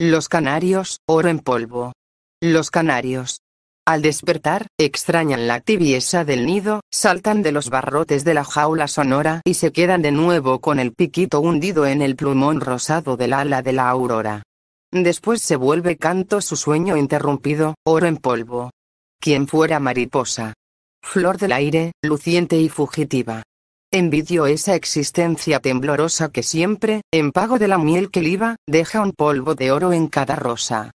Los canarios, oro en polvo. Los canarios. Al despertar, extrañan la tibieza del nido, saltan de los barrotes de la jaula sonora y se quedan de nuevo con el piquito hundido en el plumón rosado del ala de la aurora. Después se vuelve canto su sueño interrumpido, oro en polvo. Quien fuera mariposa. Flor del aire, luciente y fugitiva. Envidió esa existencia temblorosa que siempre, en pago de la miel que liba, deja un polvo de oro en cada rosa.